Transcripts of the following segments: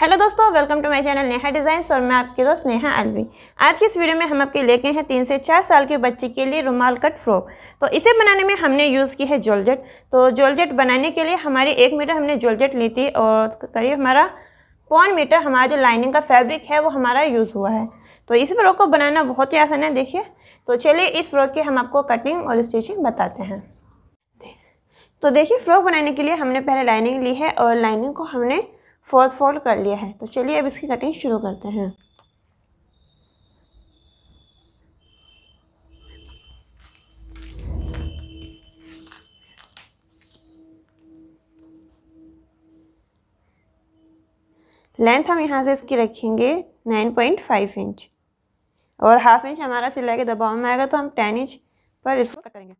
hello दोस्तों welcome to my channel Neha design और मैं आपकी दोस्त नेहा अलवी आज की इस वीडियो में हम आपके लेके हैं तीन से चार साल के बच्चे के लिए रुमाल कट फ्रॉक तो इसे बनाने में हमने यूज़ की है जोलजेट तो जोलजेट बनाने के लिए हमारी एक मीटर हमने जोलजेट ली थी और करीब हमारा पौन मीटर हमारा जो लाइनिंग का फैब्रिक है वो हमारा यूज़ हुआ है तो इस फ्रॉक को बनाना बहुत ही आसान है देखिए तो चलिए इस फ्रॉक की हम आपको कटिंग और स्टिचिंग बताते हैं तो देखिए फ्रॉक बनाने के लिए हमने पहले लाइनिंग ली है और लाइनिंग को हमने फोर्थ फोल्ड कर लिया है तो चलिए अब इसकी कटिंग शुरू करते हैं लेंथ हम यहाँ से इसकी रखेंगे नाइन पॉइंट फाइव इंच और हाफ इंच हमारा सिलाई के दबाव में आएगा तो हम टेन इंच पर इसको कट करेंगे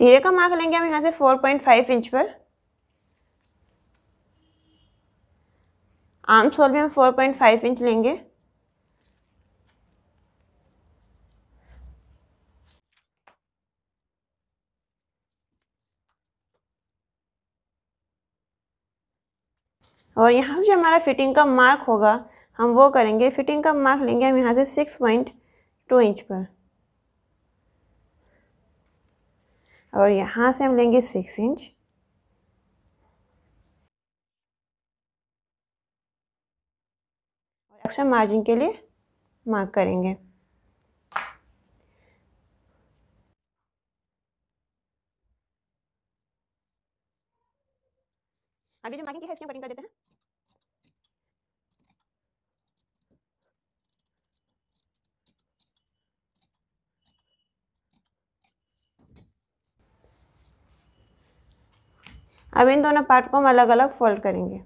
थीरे का मार्क लेंगे हम यहाँ से फोर पॉइंट फाइव इंच पर आर्म सोल भी हम फोर पॉइंट फाइव इंच लेंगे और यहाँ से जो हमारा फिटिंग का मार्क होगा हम वो करेंगे फिटिंग का मार्क लेंगे हम यहाँ से सिक्स पॉइंट टू इंच पर और यहाँ से हम लेंगे सिक्स इंच एक्स्ट्रा मार्जिन के लिए मार्क करेंगे अब इन दोनों पार्ट को हम अलग अलग फोल्ड करेंगे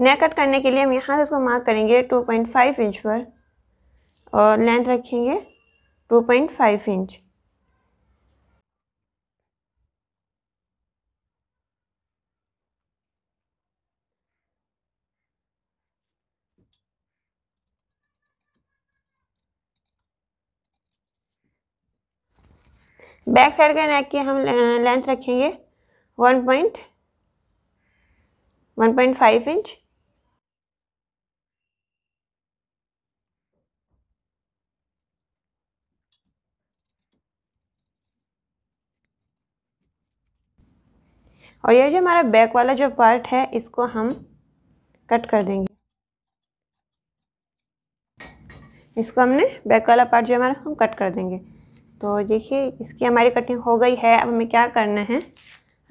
नेक कट करने के लिए हम यहाँ से इसको मार्क करेंगे 2.5 इंच पर और लेंथ रखेंगे 2.5 इंच बैक साइड के नेक की हम लेंथ रखेंगे one point one point five inch और ये जो हमारा बैक वाला जो पार्ट है इसको हम कट कर देंगे इसको हमने बैक वाला पार्ट जो हमारा इसको हम कट कर देंगे तो देखिए इसकी हमारी कटिंग हो गई है अब हमें क्या करना है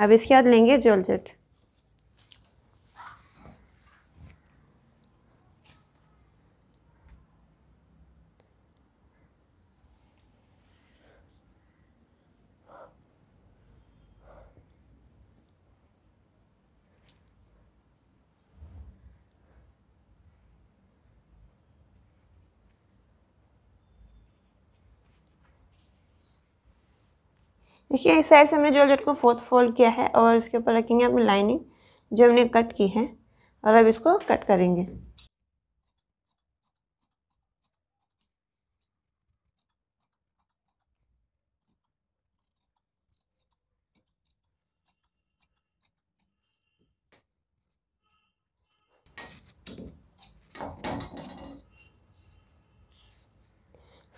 अब इसके बाद लेंगे जोलजट देखिए इस साइड से हमने जेट को फोर्थ फोल्ड किया है और इसके ऊपर रखेंगे अपनी लाइनिंग जो हमने कट की है और अब इसको कट करेंगे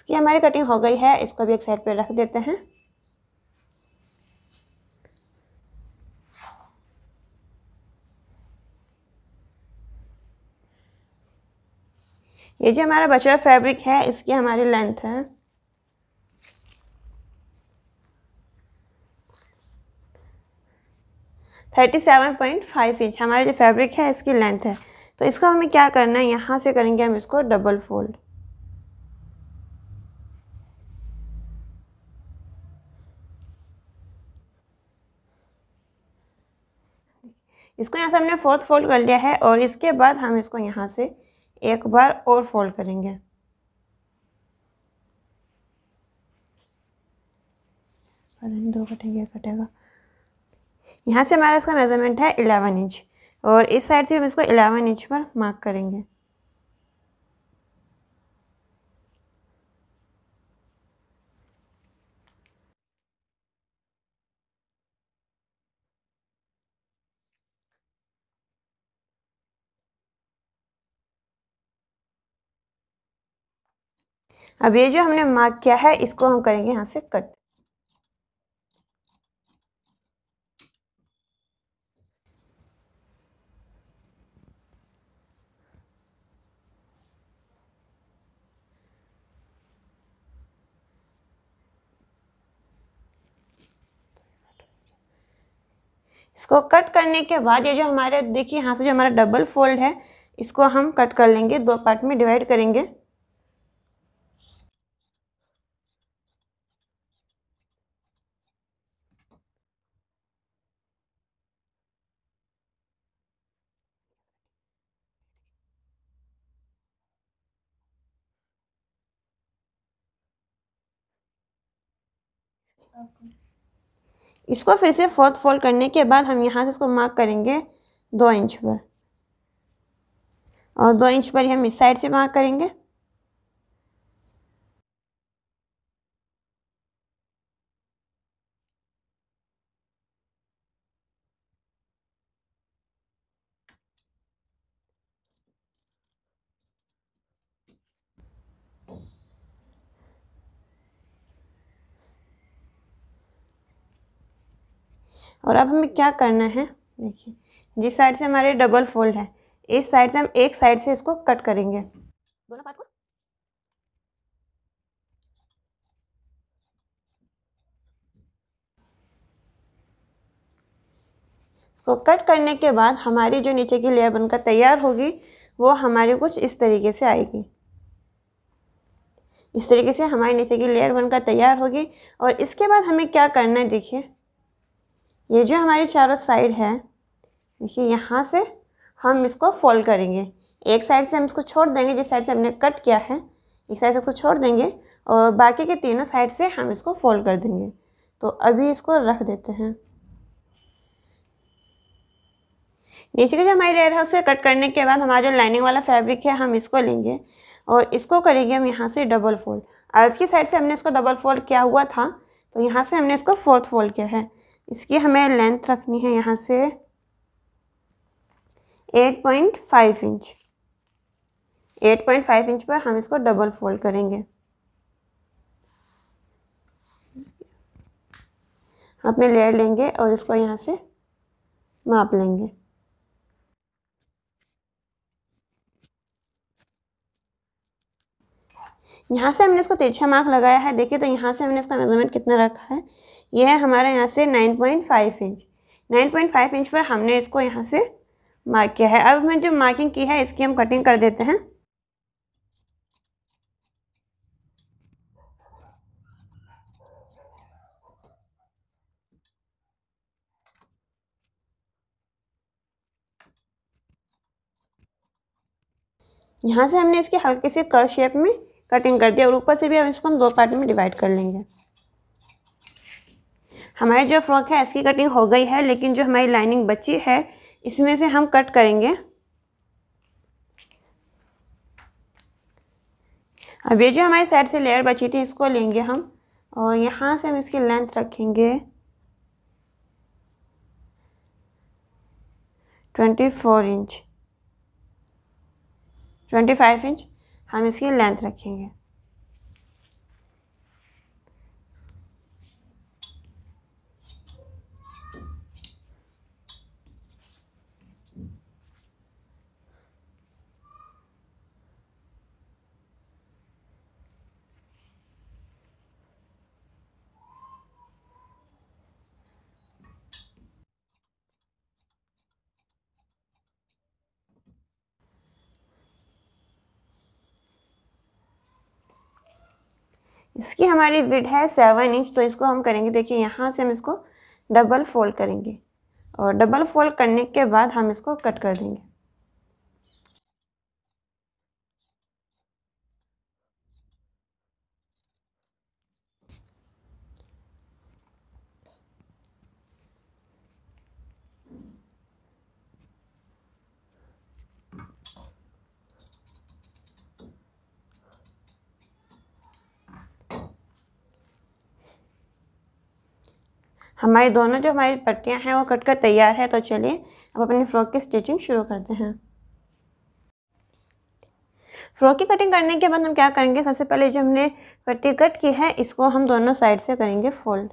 इसकी हमारी कटिंग हो गई है इसको भी एक साइड पे रख देते हैं ये जो हमारा बचा फैब्रिक है इसकी हमारी लेंथ है thirty seven point five inch हमारे जो फैब्रिक है इसकी लेंथ है तो इसको हमें क्या करना है यहाँ से करेंगे हम इसको डबल फोल्ड इसको यहाँ से हमने फोर्थ फोल्ड कर लिया है और इसके बाद हम इसको यहाँ से एक बार और फोल्ड करेंगे दो कटेंगे कटेगा यहाँ से हमारा इसका मेज़रमेंट है 11 इंच और इस साइड से हम इसको 11 इंच पर मार्क करेंगे अब ये जो हमने मार्क किया है इसको हम करेंगे यहाँ से कट इसको कट करने के बाद ये जो हमारे देखिए यहाँ से जो हमारा डबल फोल्ड है इसको हम कट कर लेंगे दो पार्ट में डिवाइड करेंगे इसको फिर से फोर्थ फोल्ड करने के बाद हम यहाँ से इसको मार्क करेंगे दो इंच पर और दो इंच पर हम इस साइड से मार्क करेंगे और अब हमें क्या करना है देखिए जिस साइड से हमारे डबल फोल्ड है इस साइड से हम एक साइड से इसको कट करेंगे दोनों पार्ट को इसको कट करने के बाद हमारी जो नीचे की लेयर बनकर तैयार होगी वो हमारी कुछ इस तरीके से आएगी इस तरीके से हमारे नीचे की लेयर बनकर तैयार होगी और इसके बाद हमें क्या करना है देखिए ये जो हमारी चारों साइड है देखिए यहाँ से हम इसको फोल्ड करेंगे एक साइड से हम इसको छोड़ देंगे जिस साइड से हमने कट किया है एक साइड से इसको छोड़ देंगे और बाकी के तीनों साइड से हम इसको फोल्ड कर देंगे तो अभी इसको रख देते हैं नीचे का जो हमारी लेयर है उसे कट करने के बाद हमारा जो लाइनिंग वाला फैब्रिक है हम इसको लेंगे और इसको करेंगे हम यहाँ से डबल फोल्ड आज की साइड से हमने इसको डबल फोल्ड किया हुआ था तो यहाँ से हमने इसको फोर्थ फोल्ड किया है इसकी हमें लेंथ रखनी है यहाँ से 8.5 इंच 8.5 इंच पर हम इसको डबल फोल्ड करेंगे अपने लेयर लेंगे और इसको यहाँ से माप लेंगे यहाँ से हमने इसको तिरछा मार्क लगाया है देखिए तो यहाँ से हमने इसका मेजरमेंट कितना रखा है ये है हमारा यहाँ से 9.5 इंच 9.5 इंच पर हमने इसको यहाँ से मार्क किया है अब हमने जो मार्किंग की है इसकी हम कटिंग कर देते हैं यहाँ से हमने इसके हल्के से कर शेप में कटिंग कर दिया और ऊपर से भी हम इसको हम दो पार्ट में डिवाइड कर लेंगे हमारी जो फ्रॉक है इसकी कटिंग हो गई है लेकिन जो हमारी लाइनिंग बची है इसमें से हम कट करेंगे अब ये जो हमारी साइड से लेयर बची थी इसको लेंगे हम और यहाँ से हम इसकी लेंथ रखेंगे twenty four inch twenty five inch हम इसकी लेंथ रखेंगे इसकी हमारी विड है सेवन इंच तो इसको हम करेंगे देखिए यहाँ से हम इसको डबल फोल्ड करेंगे और डबल फोल्ड करने के बाद हम इसको कट कर देंगे हमारी दोनों जो हमारी पट्टियाँ हैं वो कट कर तैयार है तो चलिए अब अपने फ़्रॉक की स्टिचिंग शुरू करते हैं फ्रॉक की कटिंग करने के बाद हम क्या करेंगे सबसे पहले जो हमने पट्टी कट की है इसको हम दोनों साइड से करेंगे फोल्ड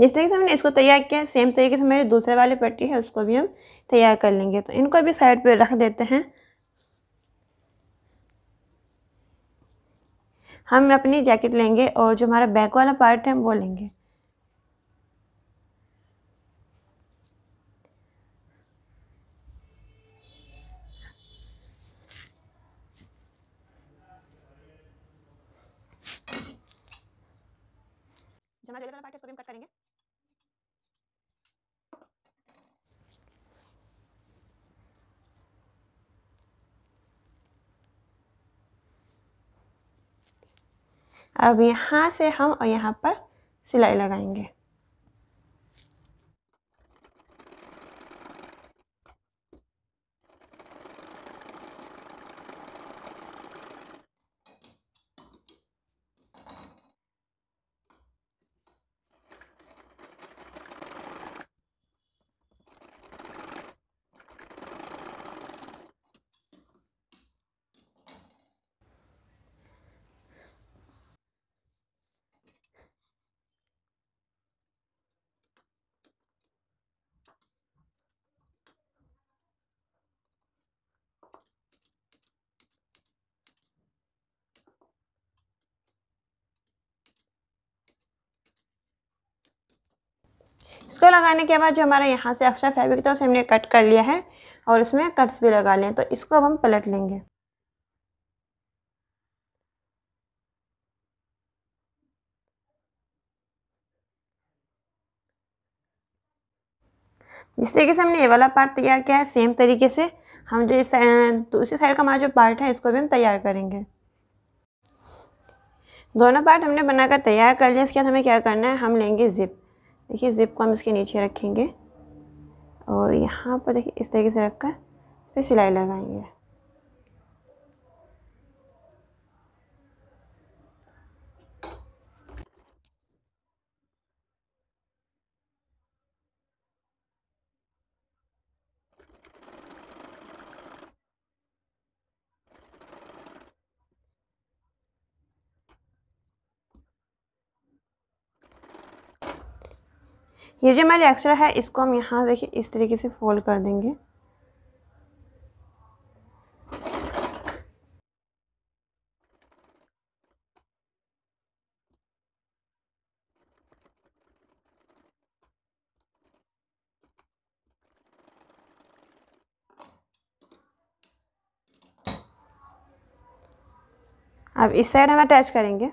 जिस तरीके से हमने इसको तैयार किया सेम तरीके से मेरे दूसरे वाले पट्टी है उसको भी हम तैयार कर लेंगे तो इनको भी साइड पे रख देते हैं हम अपनी जैकेट लेंगे और जो हमारा बैक वाला पार्ट है वो लेंगे अब यहाँ से हम और यहाँ पर सिलाई लगाएंगे इसको लगाने के बाद जो हमारा यहाँ से एक्स्ट्रा फैब्रिक था उसे हमने कट कर लिया है और इसमें कट्स भी लगा लें तो इसको अब हम पलट लेंगे जिस तरीके से हमने ये वाला पार्ट तैयार किया है सेम तरीके से हम जो इस दूसरी साइड का हमारा जो पार्ट है इसको भी हम तैयार करेंगे दोनों पार्ट हमने बनाकर तैयार कर लिया इसके बाद हमें क्या करना है हम लेंगे ज़िप देखिए ज़िप को हम इसके नीचे रखेंगे और यहाँ पर देखिए इस तरीके से रखकर कर इस पर सिलाई लगाएंगे ये जो हमारी एक्स्ट्रा है इसको हम यहाँ देखिए इस तरीके से फोल्ड कर देंगे अब इस साइड हम अटैच करेंगे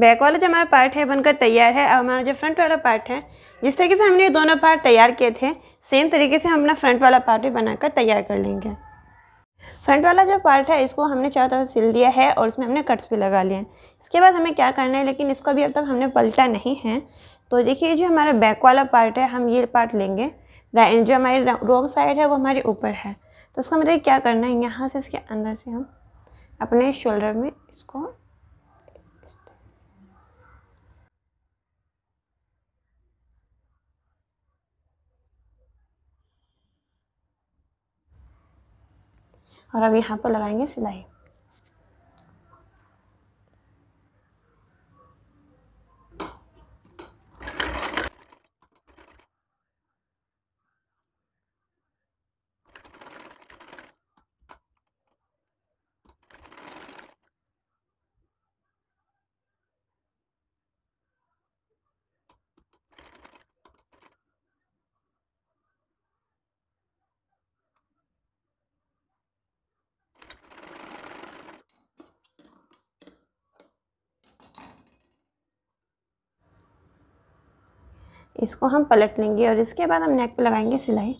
बैक वाला जो हमारा पार्ट है बनकर तैयार है अब हमारा जो फ्रंट वाला पार्ट है जिस तरीके से हमने ये दोनों पार्ट तैयार किए थे सेम तरीके से हम अपना फ्रंट वाला पार्ट भी बनाकर तैयार कर लेंगे फ्रंट वाला जो पार्ट है इसको हमने चारों तरफ सिल दिया है और इसमें हमने कट्स भी लगा लिए हैं इसके बाद हमें क्या करना है लेकिन इसको अभी अब तक हमने पलटा नहीं है तो देखिए जो हमारा बैक वाला पार्ट है हम ये पार्ट लेंगे जो हमारी रॉन्ग साइड है वो हमारे ऊपर है तो उसको मतलब क्या करना है यहाँ से इसके अंदर से हम अपने शोल्डर में इसको और अब यहाँ पर लगाएंगे सिलाई इसको हम पलट लेंगे और इसके बाद हम नेक पे लगाएंगे सिलाई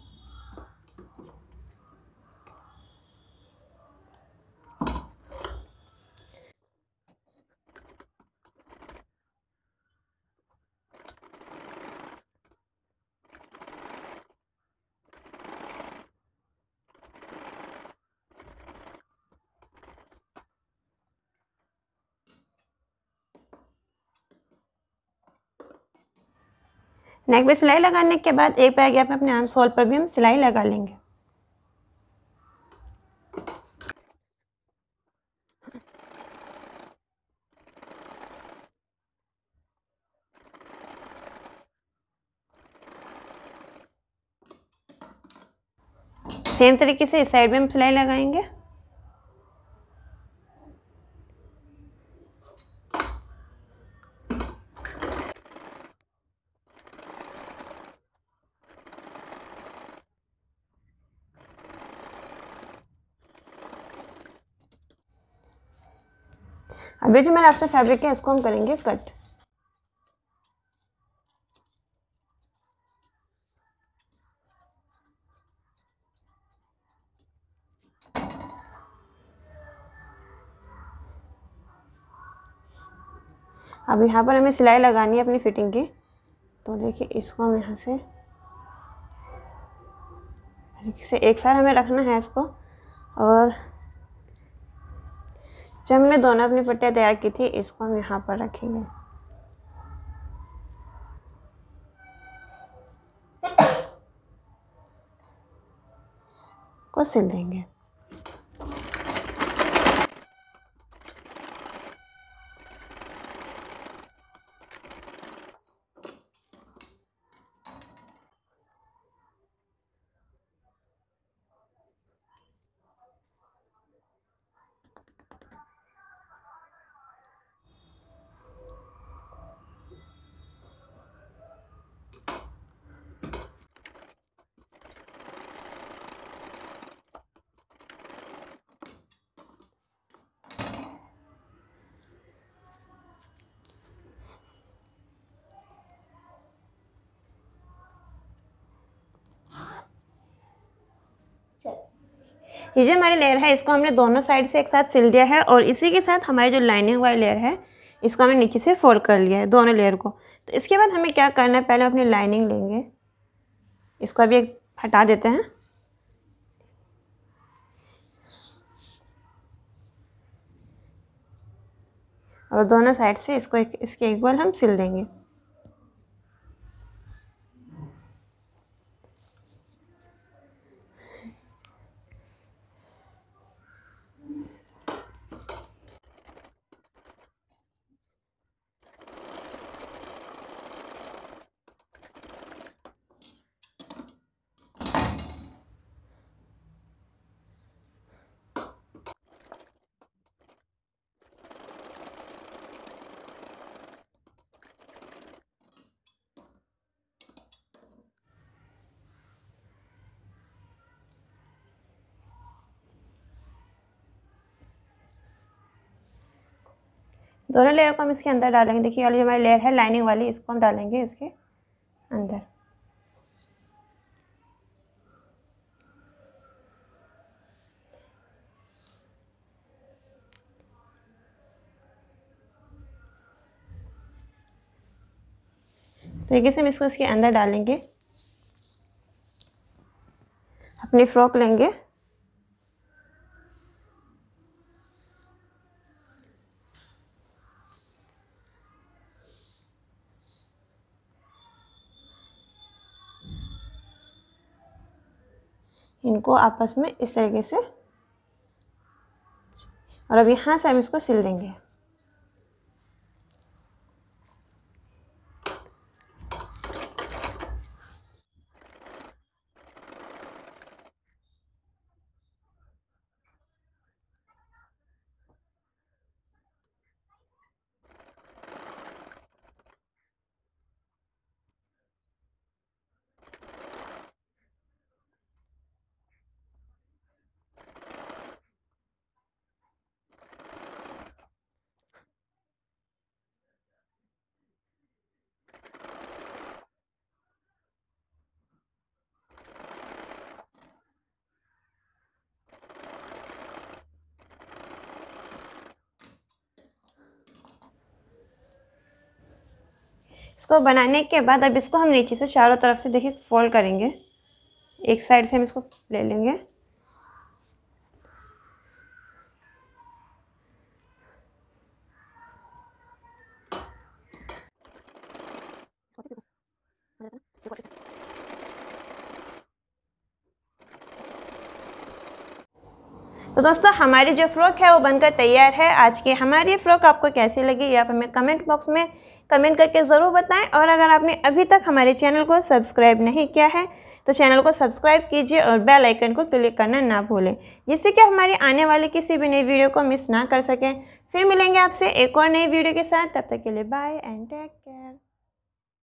नेक पे सिलाई लगाने के बाद एक पैर गैप में अपने आर्म सोल पर भी हम सिलाई लगा लेंगे सेम तरीके से इस साइड में हम सिलाई लगाएंगे अभी जो मेरा एक्स्ट्रा फैब्रिक है इसको हम करेंगे कट अब यहाँ पर हमें सिलाई लगानी है अपनी फिटिंग की तो देखिए इसको हम यहाँ से एक साथ हमें रखना है इसको और जब हमने दोनों अपनी पट्टियाँ तैयार की थी इसको हम यहाँ पर रखेंगे को सिल देंगे ये जो हमारी लेयर है इसको हमने दोनों साइड से एक साथ सिल दिया है और इसी के साथ हमारी जो लाइनिंग वाली लेयर है इसको हमने नीचे से फोल्ड कर लिया है दोनों लेयर को तो इसके बाद हमें क्या करना है पहले अपनी लाइनिंग लेंगे इसको अभी एक हटा देते हैं और दोनों साइड से इसको एक इसके एक बार हम सिल देंगे दोनों लेयर को हम इसके अंदर डालेंगे देखिए वाली जो हमारी लेयर है लाइनिंग वाली इसको हम डालेंगे इसके अंदर तरीके से हम इसको इसके अंदर डालेंगे अपनी फ्रॉक लेंगे इनको आपस में इस तरीके से और अब यहाँ से हम इसको सिल देंगे इसको बनाने के बाद अब इसको हम नीचे से चारों तरफ से देखिए फोल्ड करेंगे एक साइड से हम इसको ले लेंगे तो दोस्तों हमारी जो फ़्रॉक है वो बनकर तैयार है आज की हमारी फ़्रॉक आपको कैसी लगी आप हमें कमेंट बॉक्स में कमेंट करके ज़रूर बताएं और अगर आपने अभी तक हमारे चैनल को सब्सक्राइब नहीं किया है तो चैनल को सब्सक्राइब कीजिए और बेल आइकन को क्लिक करना ना भूलें जिससे कि हमारी आने वाली किसी भी नई वीडियो को मिस ना कर सकें फिर मिलेंगे आपसे एक और नई वीडियो के साथ तब तक के लिए बाय एंड टेक केयर